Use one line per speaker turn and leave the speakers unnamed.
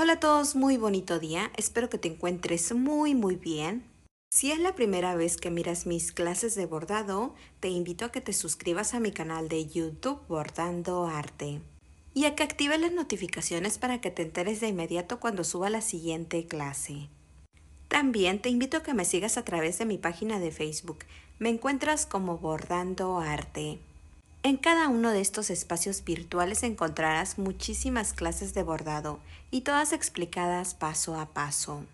Hola a todos, muy bonito día. Espero que te encuentres muy muy bien. Si es la primera vez que miras mis clases de bordado, te invito a que te suscribas a mi canal de YouTube Bordando Arte y a que actives las notificaciones para que te enteres de inmediato cuando suba la siguiente clase. También te invito a que me sigas a través de mi página de Facebook. Me encuentras como Bordando Arte. En cada uno de estos espacios virtuales encontrarás muchísimas clases de bordado y todas explicadas paso a paso.